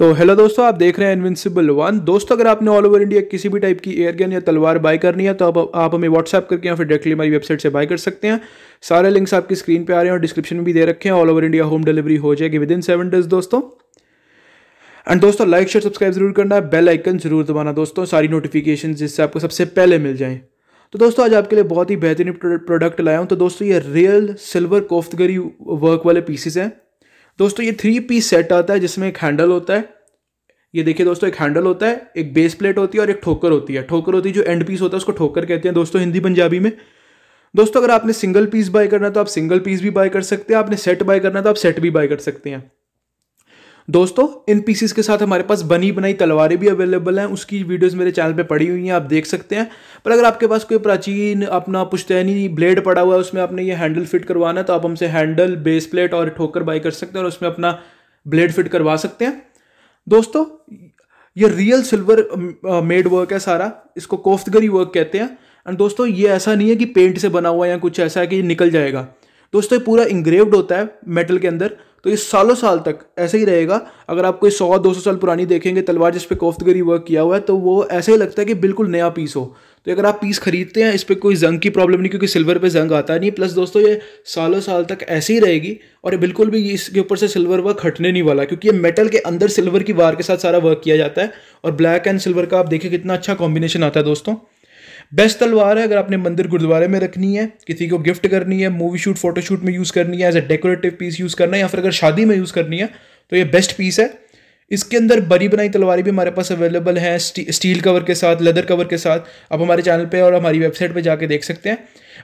तो हेलो दोस्तों आप देख रहे हैं इनविंसिबल वन दोस्तों अगर आपने ऑल ओवर इंडिया किसी भी टाइप की एयरगन या तलवार बाय करनी है तो आप आप हमें व्हाट्सअप करके या फिर डायरेक्टली हमारी वेबसाइट से बाय कर सकते हैं सारे लिंक्स आपकी स्क्रीन पे आ रहे हैं और डिस्क्रिप्शन में भी दे रखे हैं all over India home delivery हो जाएगी विद इन सेवन डेज दोस्तों एंड दोस्तों लाइक शेयर सब्सक्राइब जरूर करना है बेल आइकन जरूर दबाना दोस्तों सारी नोटिफिकेशन जिससे आपको सबसे पहले मिल जाए तो दोस्तों आज आपके लिए बहुत ही बेहतरीन प्रोडक्ट लाया हूँ तो दोस्तों ये रियल सिल्वर कोफ्तगरी वर्क वाले पीसीस हैं दोस्तों ये थ्री पीस सेट आता है जिसमें एक हैंडल होता है ये देखिए दोस्तों एक हैंडल होता है एक बेस प्लेट होती है और एक ठोकर होती है ठोकर होती है जो एंड पीस होता है उसको ठोकर कहते हैं दोस्तों हिंदी पंजाबी में दोस्तों अगर आपने सिंगल पीस बाय करना है तो आप सिंगल पीस भी बाय कर सकते हैं आपने सेट बाय करना है तो आप सेट भी बाय कर सकते हैं दोस्तों इन पीसीस के साथ हमारे पास बनी बनाई तलवारें भी अवेलेबल हैं उसकी वीडियोस मेरे चैनल पे पड़ी हुई हैं आप देख सकते हैं पर अगर आपके पास कोई प्राचीन अपना पुश्तैनी ब्लेड पड़ा हुआ है उसमें आपने ये हैंडल फिट करवाना है तो आप हमसे हैंडल बेस प्लेट और ठोकर बाई कर सकते हैं और उसमें अपना ब्लेड फिट करवा सकते हैं दोस्तों ये रियल सिल्वर मेड वर्क है सारा इसको कोफ्तगरी वर्क कहते हैं एंड दोस्तों ये ऐसा नहीं है कि पेंट से बना हुआ या कुछ ऐसा है कि निकल जाएगा दोस्तों ये पूरा इंग्रेव्ड होता है मेटल के अंदर तो ये सालों साल तक ऐसे ही रहेगा अगर आप कोई सौ दो सौ साल पुरानी देखेंगे तलवार जिस पर कोफ्तगरी वर्क किया हुआ है तो वो ऐसे ही लगता है कि बिल्कुल नया पीस हो तो अगर आप पीस खरीदते हैं इस पर कोई जंग की प्रॉब्लम नहीं क्योंकि सिल्वर पे जंग आता नहीं प्लस दोस्तों ये सालों साल तक ऐसे ही रहेगी और बिल्कुल भी इसके ऊपर से सिल्वर वर्क हटने नहीं वाला क्योंकि ये मेटल के अंदर सिल्वर की वार के साथ सारा वर्क किया जाता है और ब्लैक एंड सिल्वर का आप देखिए कितना अच्छा कॉम्बिनेशन आता है दोस्तों बेस्ट तलवार है अगर आपने मंदिर गुरुद्वारे में रखनी है किसी को गिफ्ट करनी है मूवी शूट फोटोशूट में यूज़ करनी है as a decorative piece use करना है या फिर अगर शादी में यूज़ करनी है तो ये बेस्ट पीस है इसके अंदर बरी बनाई तलवारें भी हमारे पास अवेलेबल हैं स्टी, स्टील कवर के साथ लेदर कवर के साथ आप हमारे चैनल पे और हमारी वेबसाइट पे जाके देख सकते हैं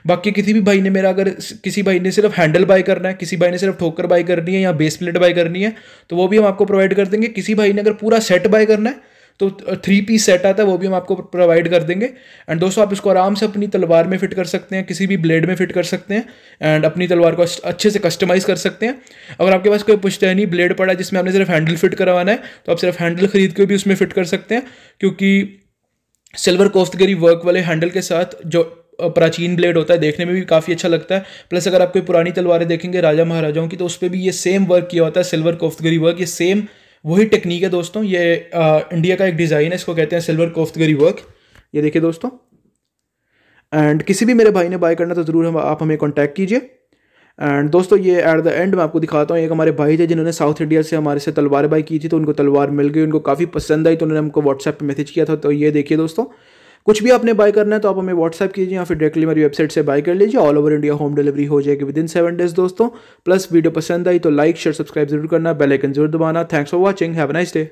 बाकी किसी भी भाई ने मेरा अगर किसी भाई ने सिर्फ हैंडल बाय करना है किसी भाई ने सिर्फ ठोकर बाय करनी है या बेस प्लेट बाय करनी है तो वो भी हम आपको प्रोवाइड कर देंगे किसी भाई ने अगर पूरा सेट बाय करना है तो थ्री पीस सेट आता है वो भी हम आपको प्रोवाइड कर देंगे एंड दोस्तों आप इसको आराम से अपनी तलवार में फिट कर सकते हैं किसी भी ब्लेड में फिट कर सकते हैं एंड अपनी तलवार को अच्छे से कस्टमाइज़ कर सकते हैं अगर आपके पास कोई पुश्तैनी ब्लेड पड़ा है जिसमें आपने सिर्फ हैंडल फिट करवाना है तो आप सिर्फ हैंडल खरीद के भी उसमें फिट कर सकते हैं क्योंकि सिल्वर कोफ्तगरी वर्क वाले हैंडल के साथ जो प्राचीन ब्लेड होता है देखने में भी काफ़ी अच्छा लगता है प्लस अगर आप कोई पुरानी तलवारें देखेंगे राजा महाराजाओं की तो उस पर भी ये सेम वर्क किया होता है सिल्वर कोफ्तगरी वर्क ये सेम वही टेक्निक है दोस्तों ये आ, इंडिया का एक डिज़ाइन है इसको कहते हैं सिल्वर कोफ्तगरी वर्क ये देखिए दोस्तों एंड किसी भी मेरे भाई ने बाय करना तो ज़रूर हम आप हमें कॉन्टैक्ट कीजिए एंड दोस्तों ये एट द एंड मैं आपको दिखाता हूँ एक हमारे भाई थे जिन्होंने साउथ इंडिया से हमारे से तलवार बाई की थी तो उनको तलवार मिल गई उनको काफ़ी पसंद आई तो उन्होंने हमको व्हाट्सएप पर मैसेज किया था तो ये देखिए दोस्तों कुछ भी आपने बाय करना है तो आप हमें व्हाट्सअप कीजिए या फिर डायरेक्टली मेरी वेबसाइट से बाय कर लीजिए all over India home delivery हो जाएगी विद इन सेवन डेज दोस्तों प्लस वीडियो पसंद आई तो लाइक शेयर सब्सक्राइब जरूर करना बेलाइकन जरूर दबाना thanks for watching have nice day